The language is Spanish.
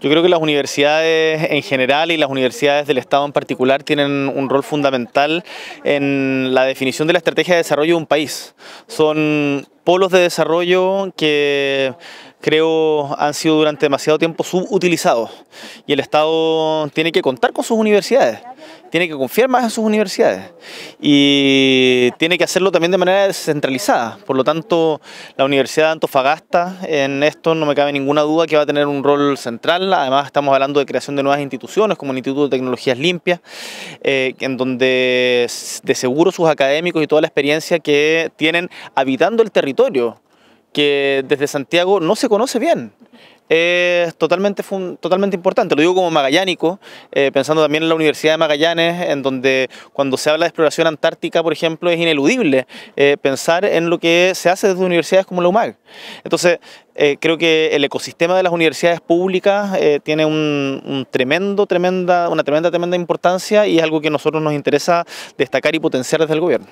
Yo creo que las universidades en general y las universidades del Estado en particular tienen un rol fundamental en la definición de la estrategia de desarrollo de un país. Son polos de desarrollo que creo han sido durante demasiado tiempo subutilizados y el Estado tiene que contar con sus universidades tiene que confiar más en sus universidades y tiene que hacerlo también de manera descentralizada. Por lo tanto, la Universidad de Antofagasta en esto no me cabe ninguna duda que va a tener un rol central. Además, estamos hablando de creación de nuevas instituciones como el Instituto de Tecnologías Limpias, eh, en donde de seguro sus académicos y toda la experiencia que tienen habitando el territorio que desde Santiago no se conoce bien es totalmente, totalmente importante. Lo digo como magallánico, eh, pensando también en la Universidad de Magallanes, en donde cuando se habla de exploración antártica, por ejemplo, es ineludible eh, pensar en lo que se hace desde universidades como la UMAG. Entonces, eh, creo que el ecosistema de las universidades públicas tiene un, tremendo, tremenda, una tremenda, tremenda importancia y es algo que a nosotros nos interesa destacar y potenciar desde el gobierno.